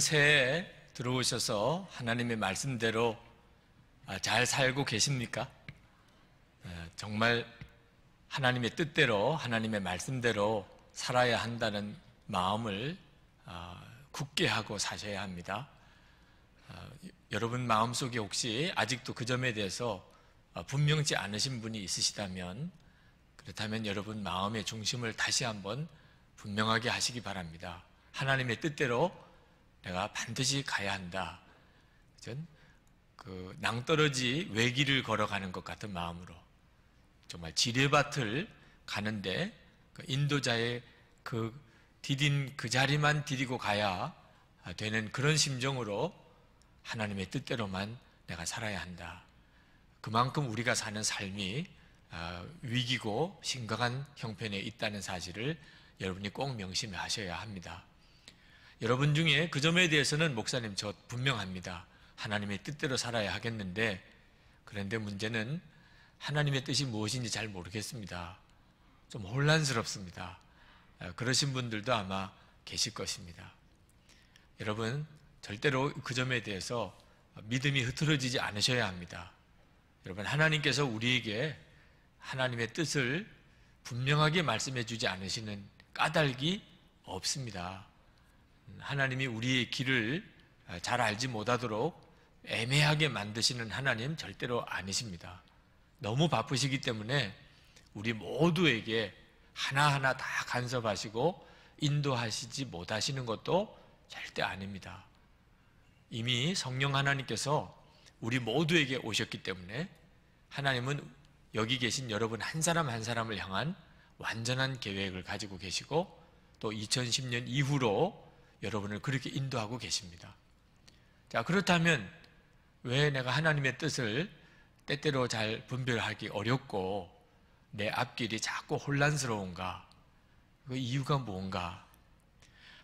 새해에 들어오셔서 하나님의 말씀대로 아, 잘 살고 계십니까? 정말 하나님의 뜻대로, 하나님의 말씀대로 살아야 한다는 마음을 아, 굳게 하고 사셔야 합니다. 아, 여러분 마음속에 혹시 아직도 그 점에 대해서 분명치 않으신 분이 있으시다면 그렇다면 여러분 마음의 중심을 다시 한번 분명하게 하시기 바랍니다. 하나님의 뜻대로 내가 반드시 가야 한다. 그 낭떠러지 외길을 걸어가는 것 같은 마음으로 정말 지뢰밭을 가는데 그 인도자의 그 디딘 그 자리만 디디고 가야 되는 그런 심정으로 하나님의 뜻대로만 내가 살아야 한다. 그만큼 우리가 사는 삶이 아, 위기고 심각한 형편에 있다는 사실을 여러분이 꼭 명심하셔야 합니다. 여러분 중에 그 점에 대해서는 목사님 저 분명합니다. 하나님의 뜻대로 살아야 하겠는데 그런데 문제는 하나님의 뜻이 무엇인지 잘 모르겠습니다. 좀 혼란스럽습니다. 아, 그러신 분들도 아마 계실 것입니다. 여러분, 절대로 그 점에 대해서 믿음이 흐트러지지 않으셔야 합니다. 여러분, 하나님께서 우리에게 하나님의 뜻을 분명하게 말씀해 주지 않으시는 까닭이 없습니다. 하나님이 우리의 길을 아, 잘 알지 못하도록 애매하게 만드시는 하나님 절대로 아니십니다. 너무 바쁘시기 때문에 우리 모두에게 하나하나 다 간섭하시고 인도하시지 못하시는 것도 절대 아닙니다. 이미 성령 하나님께서 우리 모두에게 오셨기 때문에 하나님은 여기 계신 여러분 한 사람 한 사람을 향한 완전한 계획을 가지고 계시고 또 2010년 이후로 여러분을 그렇게 인도하고 계십니다. 자, 그렇다면 왜 내가 하나님의 뜻을 때때로 잘 분별하기 어렵고 내 앞길이 자꾸 혼란스러운가? 그 이유가 뭔가?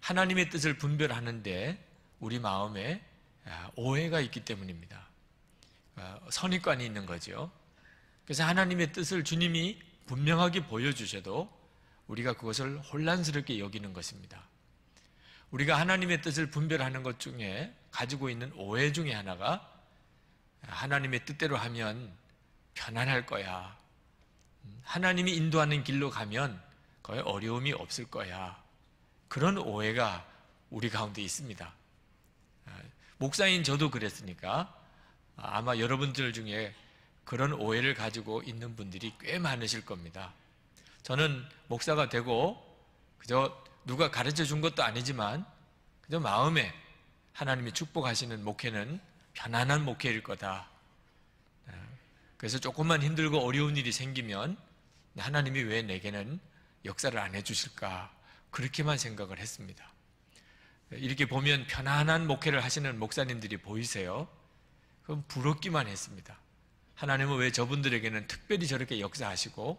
하나님의 뜻을 분별하는데 우리 마음에 아, 오해가 있기 때문입니다. 아, 선입관이 있는 거죠. 그래서 하나님의 뜻을 주님이 분명하게 보여주셔도 우리가 그것을 혼란스럽게 여기는 것입니다. 우리가 하나님의 뜻을 분별하는 것 중에 가지고 있는 오해 중에 하나가 하나님의 뜻대로 하면 편안할 거야. 하나님이 인도하는 길로 가면 거의 어려움이 없을 거야. 그런 오해가 우리 가운데 있습니다. 목사인 저도 그랬으니까 아마 여러분들 중에 그런 오해를 가지고 있는 분들이 꽤 많으실 겁니다. 저는 목사가 되고 그저 누가 가르쳐 준 것도 아니지만 그저 마음에 하나님이 축복하시는 목회는 편안한 목회일 거다. 네. 그래서 조금만 힘들고 어려운 일이 생기면 하나님이 왜 내게는 역사를 안 해주실까 그렇게만 생각을 했습니다. 이렇게 보면 편안한 목회를 하시는 목사님들이 보이세요? 그럼 부럽기만 했습니다. 하나님은 왜 저분들에게는 특별히 저렇게 역사하시고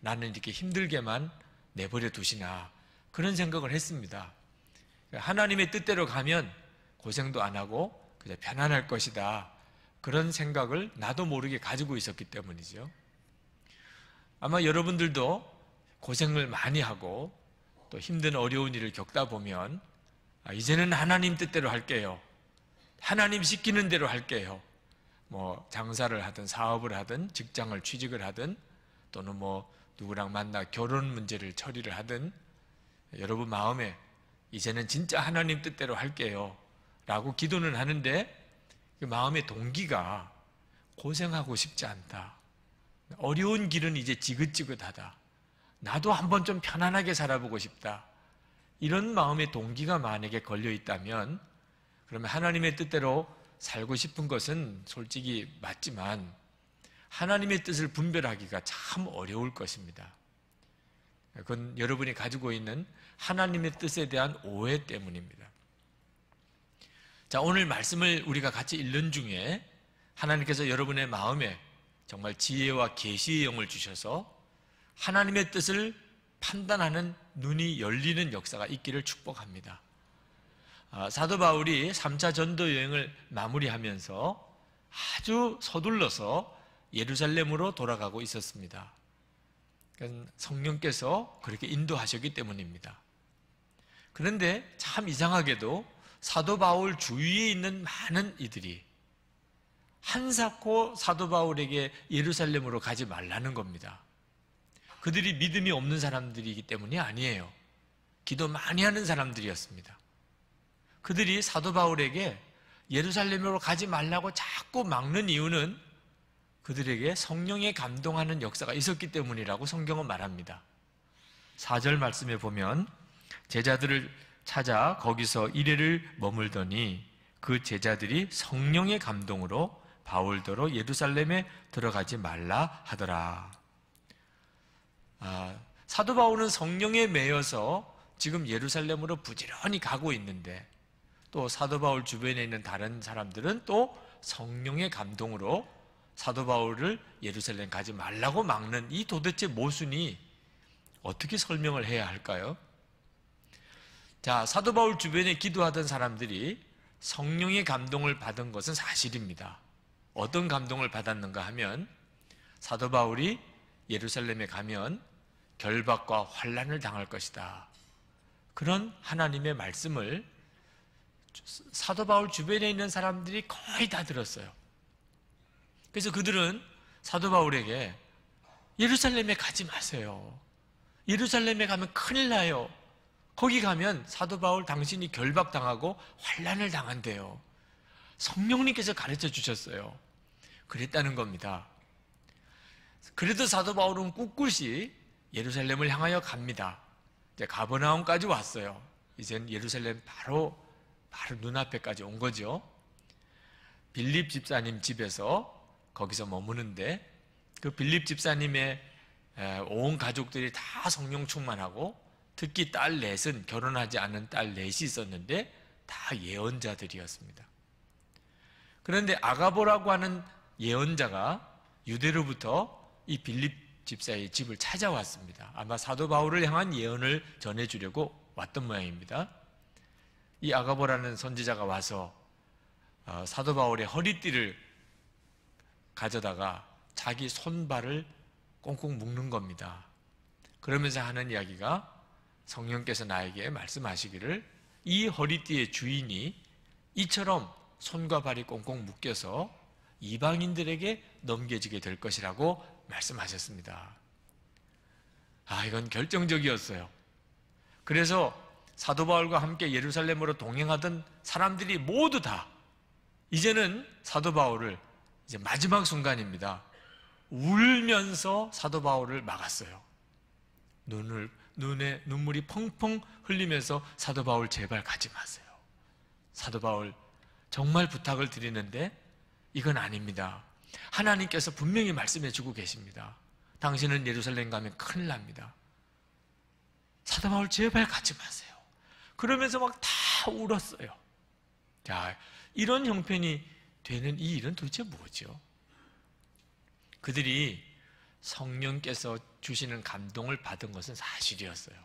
나는 이렇게 힘들게만 내버려 두시나 그런 생각을 했습니다. 하나님의 뜻대로 가면 고생도 안 하고 그냥 편안할 것이다. 그런 생각을 나도 모르게 가지고 있었기 때문이죠. 아마 여러분들도 고생을 많이 하고 또 힘든 어려운 일을 겪다 보면 아, 이제는 하나님 뜻대로 할게요. 하나님 시키는 대로 할게요. 뭐 장사를 하든 사업을 하든 직장을 취직을 하든 또는 뭐 누구랑 만나 결혼 문제를 처리를 하든 여러분 마음에 이제는 진짜 하나님 뜻대로 할게요. 라고 기도는 하는데 그 마음의 동기가 고생하고 싶지 않다. 어려운 길은 이제 지긋지긋하다. 나도 한번 좀 편안하게 살아보고 싶다. 이런 마음의 동기가 만약에 걸려 있다면 그러면 하나님의 뜻대로 살고 싶은 것은 솔직히 맞지만 하나님의 뜻을 분별하기가 참 어려울 것입니다. 그건 여러분이 가지고 있는 하나님의 뜻에 대한 오해 때문입니다. 자, 오늘 말씀을 우리가 같이 읽는 중에 하나님께서 여러분의 마음에 정말 지혜와 계시의 영을 주셔서 하나님의 뜻을 판단하는 눈이 열리는 역사가 있기를 축복합니다. 아, 사도 바울이 3차 전도 여행을 마무리하면서 아주 서둘러서 예루살렘으로 돌아가고 있었습니다. 성령께서 그렇게 인도하셨기 때문입니다. 그런데 참 이상하게도 사도 바울 주위에 있는 많은 이들이 한사코 사도 바울에게 예루살렘으로 가지 말라는 겁니다. 그들이 믿음이 없는 사람들이기 때문이 아니에요. 기도 많이 하는 사람들이었습니다. 그들이 사도 바울에게 예루살렘으로 가지 말라고 자꾸 막는 이유는 그들에게 성령의 감동하는 역사가 있었기 때문이라고 성경은 말합니다. 4절 말씀에 보면 제자들을 찾아 거기서 이래를 머물더니 그 제자들이 성령의 감동으로 바울더러 예루살렘에 들어가지 말라 하더라. 아, 사도 바울은 성령에 매여서 지금 예루살렘으로 부지런히 가고 있는데 또 사도 바울 주변에 있는 다른 사람들은 또 성령의 감동으로 사도 바울을 예루살렘 가지 말라고 막는 이 도대체 모순이 어떻게 설명을 해야 할까요? 자, 사도 바울 주변에 기도하던 사람들이 성령의 감동을 받은 것은 사실입니다. 어떤 감동을 받았는가 하면 사도 바울이 예루살렘에 가면 결박과 환란을 당할 것이다. 그런 하나님의 말씀을 사도 바울 주변에 있는 사람들이 거의 다 들었어요. 그래서 그들은 사도 바울에게 예루살렘에 가지 마세요. 예루살렘에 가면 큰일 나요. 거기 가면 사도 바울 당신이 결박당하고 환란을 당한대요. 성령님께서 가르쳐 주셨어요. 그랬다는 겁니다. 그래도 사도 바울은 꿋꿋이 예루살렘을 향하여 갑니다. 이제 가버나움까지 왔어요. 이젠 예루살렘 바로 바로 눈앞에까지 온 거죠. 빌립 집사님 집에서 거기서 머무는데 그 빌립 집사님의 온 가족들이 다 성령 충만하고 특히 딸 넷은 결혼하지 않은 딸 넷이 있었는데 다 예언자들이었습니다. 그런데 아가보라고 하는 예언자가 유대로부터 이 빌립 집사의 집을 찾아왔습니다. 아마 사도 바울을 향한 예언을 전해주려고 왔던 모양입니다. 이 아가보라는 선지자가 와서 어, 사도 바울의 허리띠를 가져다가 자기 손발을 꽁꽁 묶는 겁니다. 그러면서 하는 이야기가 성령께서 나에게 말씀하시기를 이 허리띠의 주인이 이처럼 손과 발이 꽁꽁 묶여서 이방인들에게 넘겨지게 될 것이라고 말씀하셨습니다. 아, 이건 결정적이었어요. 그래서 사도 바울과 함께 예루살렘으로 동행하던 사람들이 모두 다 이제는 사도 바울을 이제 마지막 순간입니다. 울면서 사도 바울을 막았어요. 눈을 눈에 눈물이 펑펑 흘리면서 사도 바울 제발 가지 마세요. 사도 바울 정말 부탁을 드리는데 이건 아닙니다. 하나님께서 분명히 말씀해 주고 계십니다. 당신은 예루살렘 가면 큰일 납니다. 사도 바울 제발 가지 마세요. 그러면서 막 다 울었어요. 자, 이런 형편이 되는 이 일은 도대체 뭐죠? 그들이 성령께서 주시는 감동을 받은 것은 사실이었어요.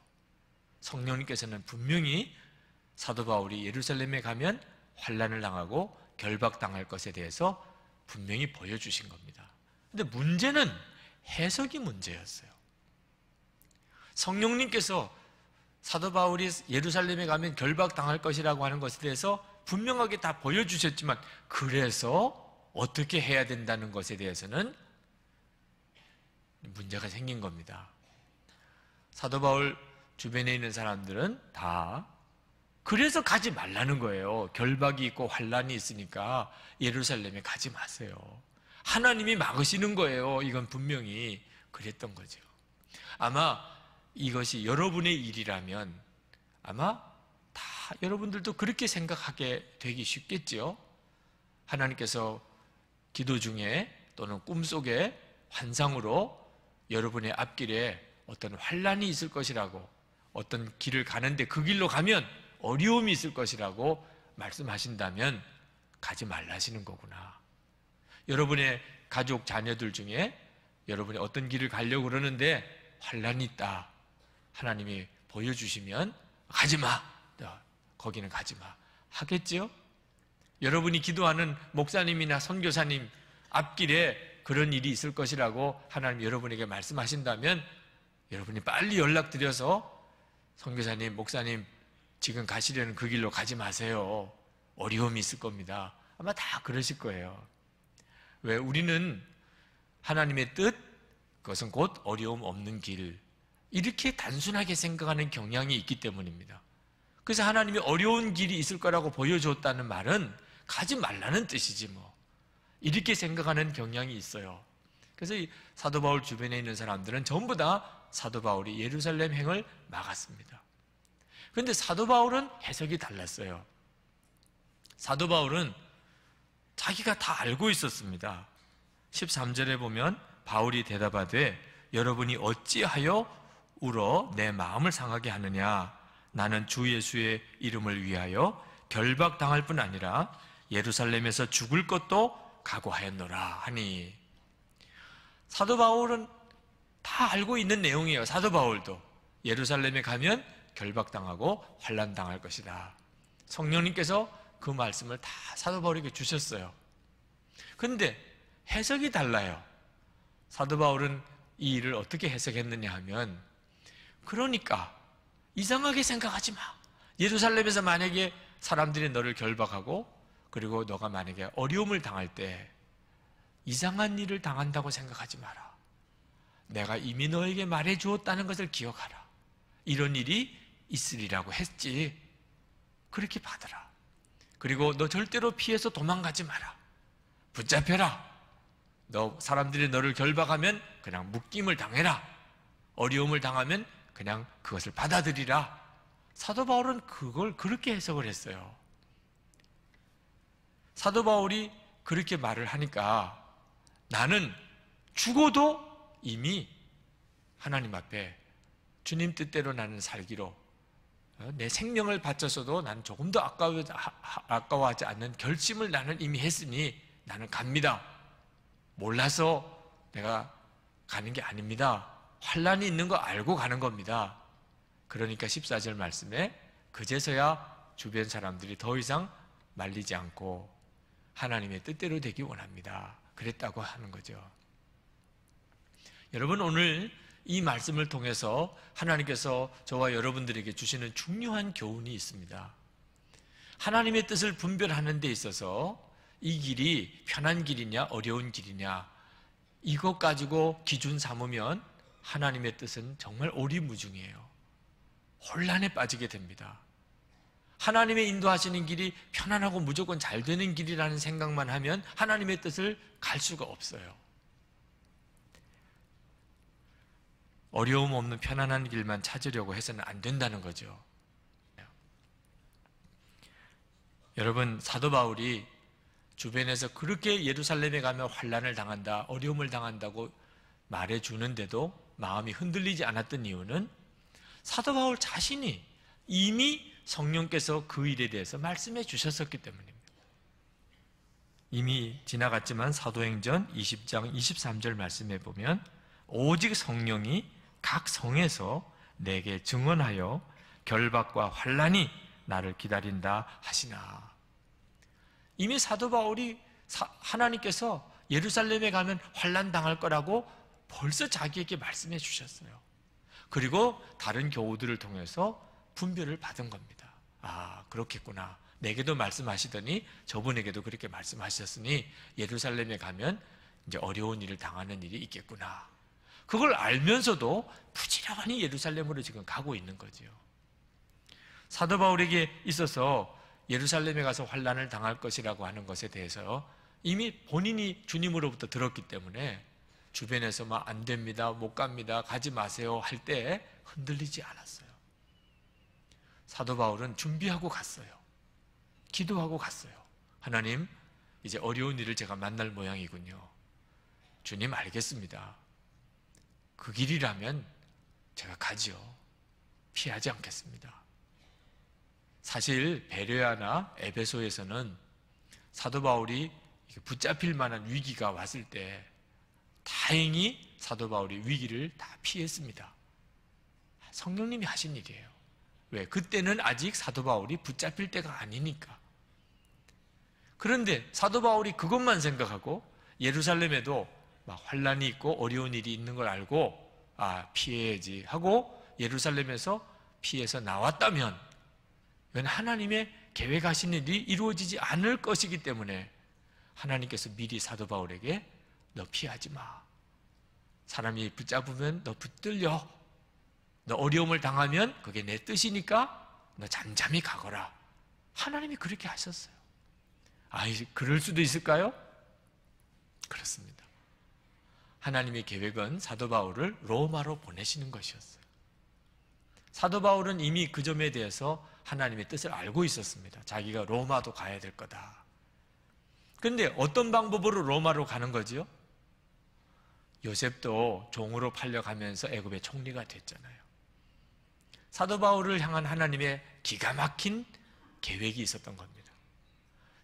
성령님께서는 분명히 사도 바울이 예루살렘에 가면 환란을 당하고 결박당할 것에 대해서 분명히 보여주신 겁니다. 근데 문제는 해석이 문제였어요. 성령님께서 사도 바울이 예루살렘에 가면 결박당할 것이라고 하는 것에 대해서 분명하게 다 보여주셨지만 그래서 어떻게 해야 된다는 것에 대해서는 문제가 생긴 겁니다. 사도 바울 주변에 있는 사람들은 다 그래서 가지 말라는 거예요. 결박이 있고 환란이 있으니까 예루살렘에 가지 마세요. 하나님이 막으시는 거예요. 이건 분명히 그랬던 거죠. 아마 이것이 여러분의 일이라면 아마 여러분들도 그렇게 생각하게 되기 쉽겠지요. 하나님께서 기도 중에 또는 꿈속에 환상으로 여러분의 앞길에 어떤 환란이 있을 것이라고 어떤 길을 가는데 그 길로 가면 어려움이 있을 것이라고 말씀하신다면 가지 말라시는 거구나. 여러분의 가족 자녀들 중에 여러분이 어떤 길을 가려고 그러는데 환란이 있다. 하나님이 보여주시면 가지 마. 거기는 가지 마. 하겠지요? 여러분이 기도하는 목사님이나 선교사님 앞길에 그런 일이 있을 것이라고 하나님 여러분에게 말씀하신다면 여러분이 빨리 연락드려서 선교사님, 목사님 지금 가시려는 그 길로 가지 마세요. 어려움이 있을 겁니다. 아마 다 그러실 거예요. 왜 우리는 하나님의 뜻 그것은 곧 어려움 없는 길 이렇게 단순하게 생각하는 경향이 있기 때문입니다. 그래서 하나님이 어려운 길이 있을 거라고 보여줬다는 말은 가지 말라는 뜻이지 뭐. 이렇게 생각하는 경향이 있어요. 그래서 이 사도 바울 주변에 있는 사람들은 전부 다 사도 바울이 예루살렘 행을 막았습니다. 그런데 사도 바울은 해석이 달랐어요. 사도 바울은 자기가 다 알고 있었습니다. 13절에 보면 바울이 대답하되 여러분이 어찌하여 울어 내 마음을 상하게 하느냐 나는 주 예수의 이름을 위하여 결박당할 뿐 아니라 예루살렘에서 죽을 것도 각오하였노라 하니 사도 바울은 다 알고 있는 내용이에요. 사도 바울도 예루살렘에 가면 결박당하고 환란당할 것이다. 성령님께서 그 말씀을 다 사도 바울에게 주셨어요. 근데 해석이 달라요. 사도 바울은 이 일을 어떻게 해석했느냐 하면 그러니까 이상하게 생각하지 마. 예루살렘에서 만약에 사람들이 너를 결박하고 그리고 너가 만약에 어려움을 당할 때 이상한 일을 당한다고 생각하지 마라. 내가 이미 너에게 말해 주었다는 것을 기억하라. 이런 일이 있으리라고 했지. 그렇게 받으라. 그리고 너 절대로 피해서 도망가지 마라. 붙잡혀라. 너 사람들이 너를 결박하면 그냥 묶임을 당해라. 어려움을 당하면 그냥 그것을 받아들이라. 사도 바울은 그걸 그렇게 해석을 했어요. 사도 바울이 그렇게 말을 하니까 나는 죽어도 이미 하나님 앞에 주님 뜻대로 나는 살기로 어, 내 생명을 바쳐서도 나는 조금도 아까워, 아까워하지 않는 결심을 나는 이미 했으니 나는 갑니다. 몰라서 내가 가는 게 아닙니다. 환란이 있는 거 알고 가는 겁니다. 그러니까 14절 말씀에 그제서야 주변 사람들이 더 이상 말리지 않고 하나님의 뜻대로 되기 원합니다. 그랬다고 하는 거죠. 여러분 오늘 이 말씀을 통해서 하나님께서 저와 여러분들에게 주시는 중요한 교훈이 있습니다. 하나님의 뜻을 분별하는 데 있어서 이 길이 편한 길이냐 어려운 길이냐 이것 가지고 기준 삼으면 하나님의 뜻은 정말 오리무중이에요. 혼란에 빠지게 됩니다. 하나님의 인도하시는 길이 편안하고 무조건 잘 되는 길이라는 생각만 하면 하나님의 뜻을 갈 수가 없어요. 어려움 없는 편안한 길만 찾으려고 해서는 안 된다는 거죠. 여러분 사도 바울이 주변에서 그렇게 예루살렘에 가면 환란을 당한다, 어려움을 당한다고 말해 주는데도 마음이 흔들리지 않았던 이유는 사도 바울 자신이 이미 성령께서 그 일에 대해서 말씀해 주셨었기 때문입니다. 이미 지나갔지만 사도행전 20장 23절 말씀해 보면 오직 성령이 각 성에서 내게 증언하여 결박과 환란이 나를 기다린다 하시나. 이미 사도 바울이 하나님께서 예루살렘에 가면 환란 당할 거라고 벌써 자기에게 말씀해 주셨어요. 그리고 다른 교우들을 통해서 분별을 받은 겁니다. 아, 그렇겠구나. 내게도 말씀하시더니 저분에게도 그렇게 말씀하셨으니 예루살렘에 가면 이제 어려운 일을 당하는 일이 있겠구나. 그걸 알면서도 부지런히 예루살렘으로 지금 가고 있는 거지요. 사도 바울에게 있어서 예루살렘에 가서 환란을 당할 것이라고 하는 것에 대해서 이미 본인이 주님으로부터 들었기 때문에 주변에서 막 안 됩니다, 못 갑니다, 가지 마세요 할 때 흔들리지 않았어요. 사도 바울은 준비하고 갔어요. 기도하고 갔어요. 하나님, 이제 어려운 일을 제가 만날 모양이군요. 주님, 알겠습니다. 그 길이라면 제가 가지요. 피하지 않겠습니다. 사실 베레아나 에베소에서는 사도 바울이 붙잡힐 만한 위기가 왔을 때 다행히 사도 바울이 위기를 다 피했습니다. 성령님이 하신 일이에요. 왜? 그때는 아직 사도 바울이 붙잡힐 때가 아니니까. 그런데 사도 바울이 그것만 생각하고 예루살렘에도 막 환란이 있고 어려운 일이 있는 걸 알고 아 피해야지 하고 예루살렘에서 피해서 나왔다면 이건 하나님의 계획하신 일이 이루어지지 않을 것이기 때문에 하나님께서 미리 사도 바울에게 너 피하지 마. 사람이 붙잡으면 너 붙들려. 너 어려움을 당하면 그게 내 뜻이니까 너 잠잠히 가거라. 하나님이 그렇게 하셨어요. 아이, 그럴 수도 있을까요? 그렇습니다. 하나님의 계획은 사도 바울을 로마로 보내시는 것이었어요. 사도 바울은 이미 그 점에 대해서 하나님의 뜻을 알고 있었습니다. 자기가 로마도 가야 될 거다. 근데 어떤 방법으로 로마로 가는 거지요? 요셉도 종으로 팔려가면서 애굽의 총리가 됐잖아요. 사도 바울을 향한 하나님의 기가 막힌 계획이 있었던 겁니다.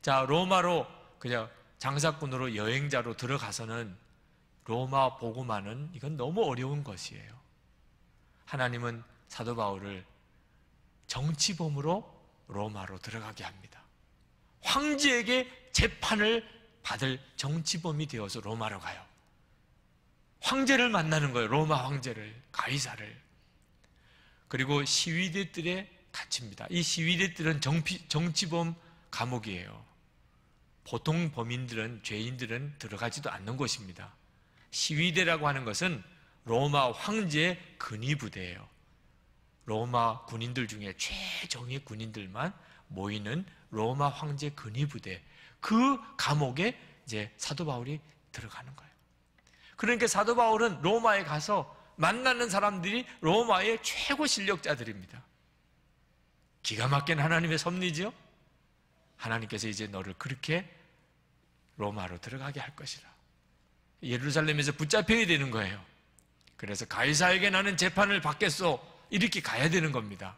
자, 로마로 그냥 장사꾼으로 여행자로 들어가서는 로마 보고만은 이건 너무 어려운 것이에요. 하나님은 사도 바울을 정치범으로 로마로 들어가게 합니다. 황제에게 재판을 받을 정치범이 되어서 로마로 가요. 황제를 만나는 거예요. 로마 황제를, 가이사를. 그리고 시위대들의 갇힙니다. 이 시위대들은 정피, 정치범 감옥이에요. 보통 범인들은, 죄인들은 들어가지도 않는 곳입니다. 시위대라고 하는 것은 로마 황제의 근위부대예요. 로마 군인들 중에 최정의 군인들만 모이는 로마 황제 근위부대. 그 감옥에 이제 사도 바울이 들어가는 거예요. 그러니까 사도 바울은 로마에 가서 만나는 사람들이 로마의 최고 실력자들입니다. 기가 막힌 하나님의 섭리지요? 하나님께서 이제 너를 그렇게 로마로 들어가게 할 것이라. 예루살렘에서 붙잡혀야 되는 거예요. 그래서 가이사에게 나는 재판을 받겠소. 이렇게 가야 되는 겁니다.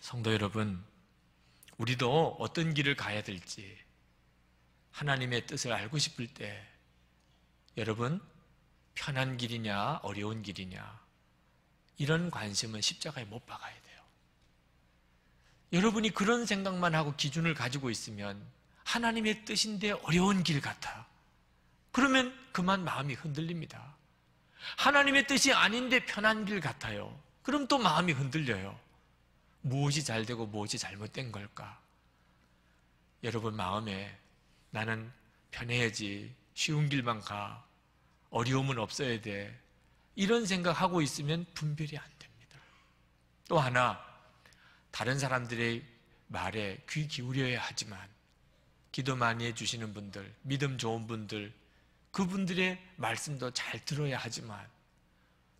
성도 여러분, 우리도 어떤 길을 가야 될지 하나님의 뜻을 알고 싶을 때 여러분, 편한 길이냐, 어려운 길이냐, 이런 관심은 십자가에 못 박아야 돼요. 여러분이 그런 생각만 하고 기준을 가지고 있으면 하나님의 뜻인데 어려운 길 같아. 그러면 그만 마음이 흔들립니다. 하나님의 뜻이 아닌데 편한 길 같아요. 그럼 또 마음이 흔들려요. 무엇이 잘 되고 무엇이 잘못된 걸까? 여러분 마음에 나는 편해야지 쉬운 길만 가. 어려움은 없어야 돼. 이런 생각하고 있으면 분별이 안 됩니다. 또 하나, 다른 사람들의 말에 귀 기울여야 하지만, 기도 많이 해주시는 분들, 믿음 좋은 분들, 그분들의 말씀도 잘 들어야 하지만,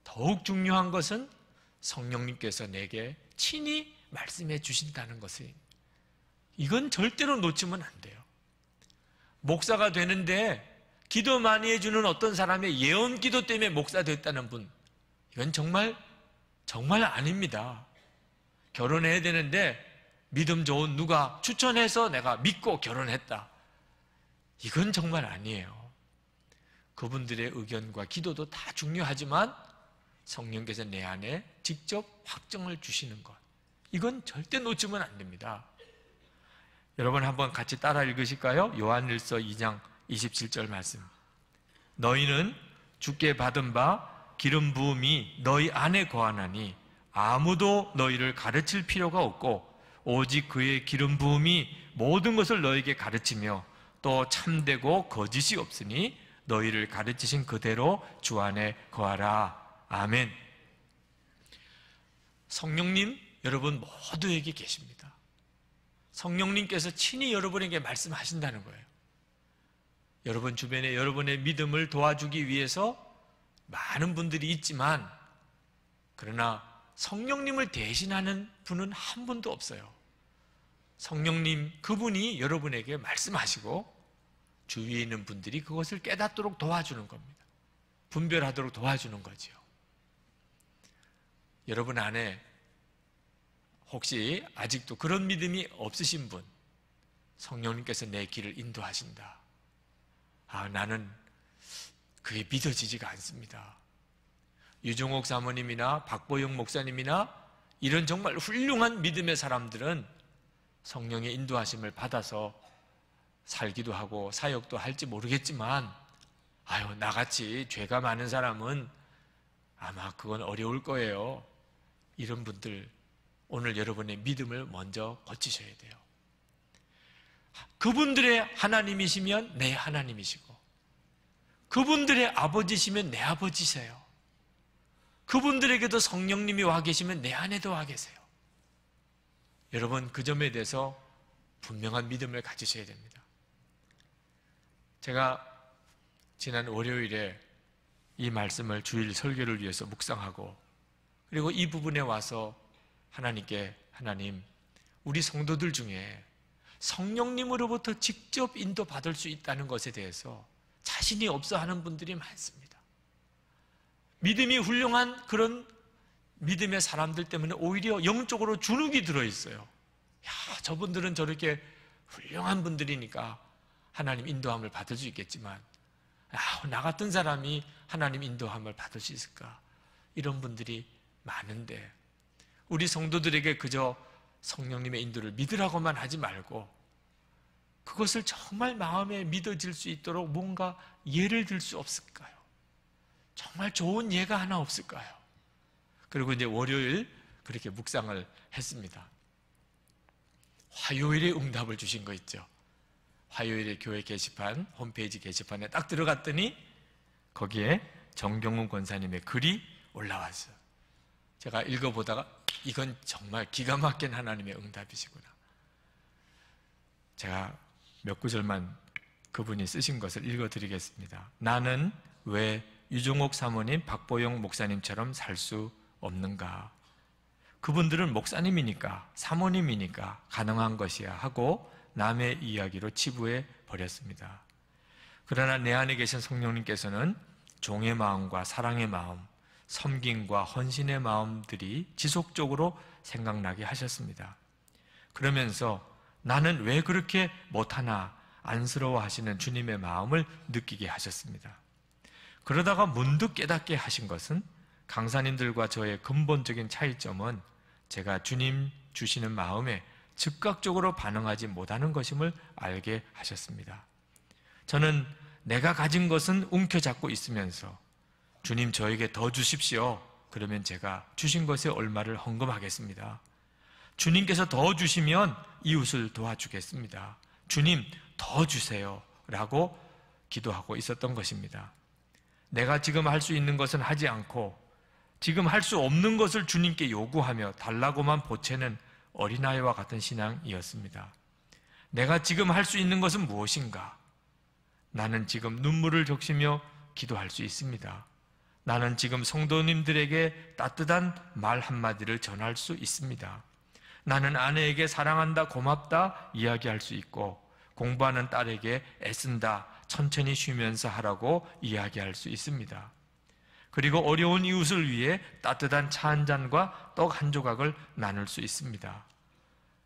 더욱 중요한 것은 성령님께서 내게 친히 말씀해 주신다는 것을 이건 절대로 놓치면 안 돼요. 목사가 되는데 기도 많이 해주는 어떤 사람의 예언 기도 때문에 목사 됐다는 분, 이건 정말, 정말 아닙니다. 결혼해야 되는데 믿음 좋은 누가 추천해서 내가 믿고 결혼했다. 이건 정말 아니에요. 그분들의 의견과 기도도 다 중요하지만 성령께서 내 안에 직접 확정을 주시는 것. 이건 절대 놓치면 안 됩니다. 여러분 한번 같이 따라 읽으실까요? 요한일서 2장 27절 말씀. 너희는 주께 받은 바 기름 부음이 너희 안에 거하나니 아무도 너희를 가르칠 필요가 없고 오직 그의 기름 부음이 모든 것을 너에게 가르치며 또 참되고 거짓이 없으니 너희를 가르치신 그대로 주 안에 거하라. 아멘. 성령님 여러분 모두에게 계십니다. 성령님께서 친히 여러분에게 말씀하신다는 거예요. 여러분 주변에 여러분의 믿음을 도와주기 위해서 많은 분들이 있지만 그러나 성령님을 대신하는 분은 한 분도 없어요. 성령님 그분이 여러분에게 말씀하시고 주위에 있는 분들이 그것을 깨닫도록 도와주는 겁니다. 분별하도록 도와주는 거지요. 여러분 안에 혹시 아직도 그런 믿음이 없으신 분 성령님께서 내 길을 인도하신다. 아, 나는 그게 믿어지지가 않습니다. 유종옥 사모님이나 박보영 목사님이나 이런 정말 훌륭한 믿음의 사람들은 성령의 인도하심을 받아서 살기도 하고 사역도 할지 모르겠지만, 아유, 나같이 죄가 많은 사람은 아마 그건 어려울 거예요. 이런 분들, 오늘 여러분의 믿음을 먼저 고치셔야 돼요. 그분들의 하나님이시면 내 하나님이시고, 그분들의 아버지시면 내 아버지세요. 그분들에게도 성령님이 와 계시면 내 안에도 와 계세요. 여러분, 그 점에 대해서 분명한 믿음을 가지셔야 됩니다. 제가 지난 월요일에 이 말씀을 주일 설교를 위해서 묵상하고 그리고 이 부분에 와서 하나님께 하나님 우리 성도들 중에 성령님으로부터 직접 인도받을 수 있다는 것에 대해서 자신이 없어 하는 분들이 많습니다. 믿음이 훌륭한 그런 믿음의 사람들 때문에 오히려 영적으로 주눅이 들어있어요. 야, 저분들은 저렇게 훌륭한 분들이니까 하나님 인도함을 받을 수 있겠지만, 아, 나 같은 사람이 하나님 인도함을 받을 수 있을까? 이런 분들이 많은데, 우리 성도들에게 그저 성령님의 인도를 믿으라고만 하지 말고, 그것을 정말 마음에 믿어질 수 있도록 뭔가 예를 들 수 없을까요? 정말 좋은 예가 하나 없을까요? 그리고 이제 월요일 그렇게 묵상을 했습니다. 화요일에 응답을 주신 거 있죠. 화요일에 교회 게시판, 홈페이지 게시판에 딱 들어갔더니 거기에 정경훈 권사님의 글이 올라왔어요. 제가 읽어보다가 이건 정말 기가 막힌 하나님의 응답이시구나. 제가 몇 구절만 그분이 쓰신 것을 읽어드리겠습니다. 나는 왜 유종옥 사모님, 박보영 목사님처럼 살 수 없는가? 그분들은 목사님이니까, 사모님이니까 가능한 것이야 하고 남의 이야기로 치부해 버렸습니다. 그러나 내 안에 계신 성령님께서는 종의 마음과 사랑의 마음, 섬김과 헌신의 마음들이 지속적으로 생각나게 하셨습니다. 그러면서 나는 왜 그렇게 못하나 안쓰러워 하시는 주님의 마음을 느끼게 하셨습니다. 그러다가 문득 깨닫게 하신 것은 강사님들과 저의 근본적인 차이점은 제가 주님 주시는 마음에 즉각적으로 반응하지 못하는 것임을 알게 하셨습니다. 저는 내가 가진 것은 움켜잡고 있으면서 주님 저에게 더 주십시오. 그러면 제가 주신 것에 얼마를 헌금하겠습니다. 주님께서 더 주시면 이웃을 도와주겠습니다. 주님 더 주세요. 라고 기도하고 있었던 것입니다. 내가 지금 할 수 있는 것은 하지 않고 지금 할 수 없는 것을 주님께 요구하며 달라고만 보채는 어린아이와 같은 신앙이었습니다. 내가 지금 할 수 있는 것은 무엇인가? 나는 지금 눈물을 적시며 기도할 수 있습니다. 나는 지금 성도님들에게 따뜻한 말 한마디를 전할 수 있습니다. 나는 아내에게 사랑한다, 고맙다 이야기할 수 있고, 공부하는 딸에게 애쓴다, 천천히 쉬면서 하라고 이야기할 수 있습니다. 그리고 어려운 이웃을 위해 따뜻한 차 한 잔과 떡 한 조각을 나눌 수 있습니다.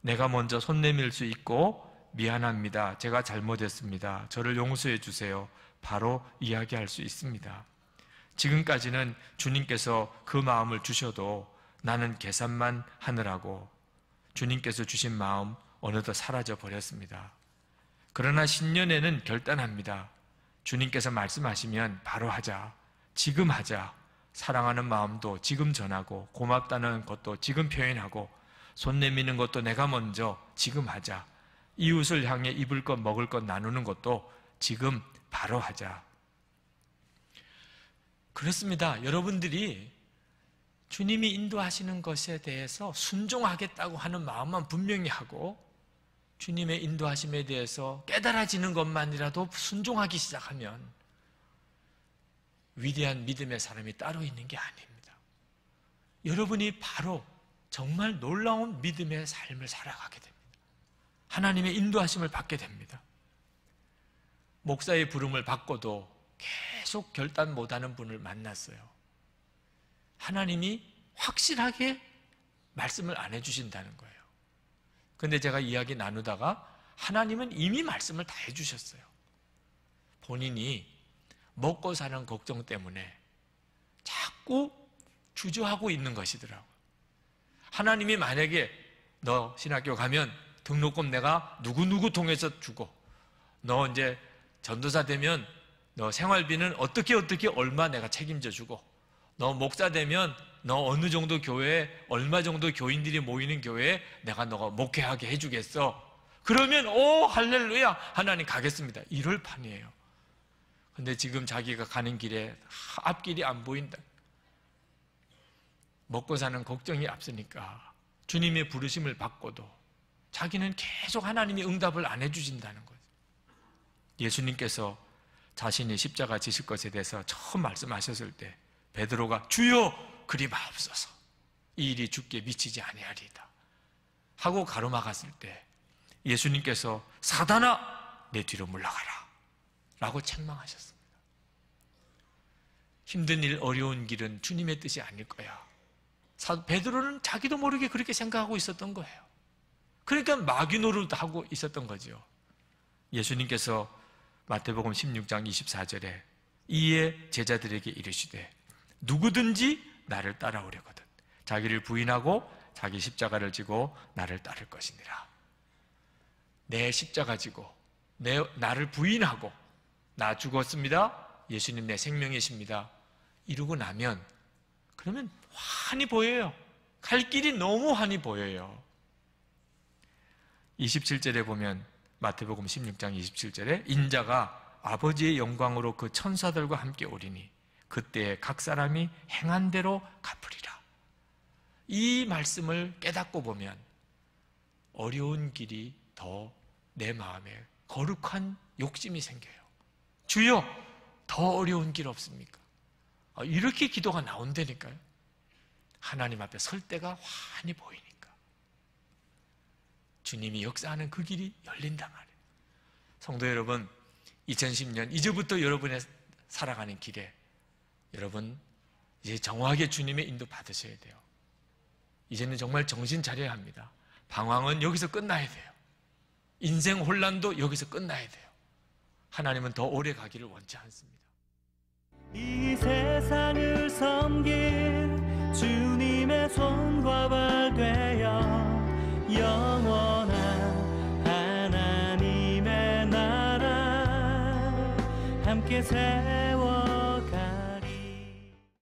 내가 먼저 손 내밀 수 있고, 미안합니다. 제가 잘못했습니다. 저를 용서해 주세요. 바로 이야기할 수 있습니다. 지금까지는 주님께서 그 마음을 주셔도 나는 계산만 하느라고 주님께서 주신 마음 어느덧 사라져 버렸습니다. 그러나 신년에는 결단합니다. 주님께서 말씀하시면 바로 하자. 지금 하자. 사랑하는 마음도 지금 전하고 고맙다는 것도 지금 표현하고 손 내미는 것도 내가 먼저 지금 하자. 이웃을 향해 입을 것 먹을 것 나누는 것도 지금 바로 하자. 그렇습니다. 여러분들이 주님이 인도하시는 것에 대해서 순종하겠다고 하는 마음만 분명히 하고 주님의 인도하심에 대해서 깨달아지는 것만이라도 순종하기 시작하면 위대한 믿음의 사람이 따로 있는 게 아닙니다. 여러분이 바로 정말 놀라운 믿음의 삶을 살아가게 됩니다. 하나님의 인도하심을 받게 됩니다. 목사의 부름을 받고도 계속 결단 못하는 분을 만났어요. 하나님이 확실하게 말씀을 안 해주신다는 거예요. 근데 제가 이야기 나누다가 하나님은 이미 말씀을 다 해주셨어요. 본인이 먹고 사는 걱정 때문에 자꾸 주저하고 있는 것이더라고요. 하나님이 만약에 너 신학교 가면 등록금 내가 누구누구 통해서 주고 너 이제 전도사 되면 너 생활비는 어떻게 어떻게 얼마 내가 책임져 주고 너 목사 되면 너 어느 정도 교회에 얼마 정도 교인들이 모이는 교회에 내가 너가 목회하게 해주겠어. 그러면 오 할렐루야 하나님 가겠습니다. 이럴 판이에요. 근데 지금 자기가 가는 길에 앞길이 안 보인다. 먹고 사는 걱정이 앞서니까 주님의 부르심을 받고도 자기는 계속 하나님이 응답을 안 해주신다는 거죠. 예수님께서 자신이 십자가 지실 것에 대해서 처음 말씀하셨을 때 베드로가 주여 그리 마옵소서 이 일이 죽게 미치지 아니하리이다 하고 가로막았을 때 예수님께서 사단아 내 뒤로 물러가라 라고 책망하셨습니다 힘든 일 어려운 길은 주님의 뜻이 아닐 거야 베드로는 자기도 모르게 그렇게 생각하고 있었던 거예요 그러니까 마귀노를 하고 있었던 거죠 예수님께서 마태복음 16장 24절에 이에 제자들에게 이르시되 누구든지 나를 따라오려거든. 자기를 부인하고 자기 십자가를 지고 나를 따를 것이니라. 내 십자가 지고 내, 나를 부인하고 나 죽었습니다. 예수님 내 생명이십니다. 이러고 나면 그러면 환히 보여요. 갈 길이 너무 환히 보여요. 27절에 보면 마태복음 16장 27절에 인자가 아버지의 영광으로 그 천사들과 함께 오리니 그때 각 사람이 행한 대로 갚으리라. 이 말씀을 깨닫고 보면 어려운 길이 더 내 마음에 거룩한 욕심이 생겨요. 주여, 더 어려운 길 없습니까? 아, 이렇게 기도가 나온다니까요. 하나님 앞에 설 때가 환히 보이니까. 주님이 역사하는 그 길이 열린단 말이에요. 성도 여러분, 2010년 이제부터 여러분의 살아가는 길에 여러분, 이제 정확하게 주님의 인도 받으셔야 돼요. 이제는 정말 정신 차려야 합니다. 방황은 여기서 끝나야 돼요. 인생 혼란도 여기서 끝나야 돼요. 하나님은 더 오래 가기를 원치 않습니다. 이 세상을 섬길 주님의 손과 발 되어 영원한 하나님의 나라 함께 살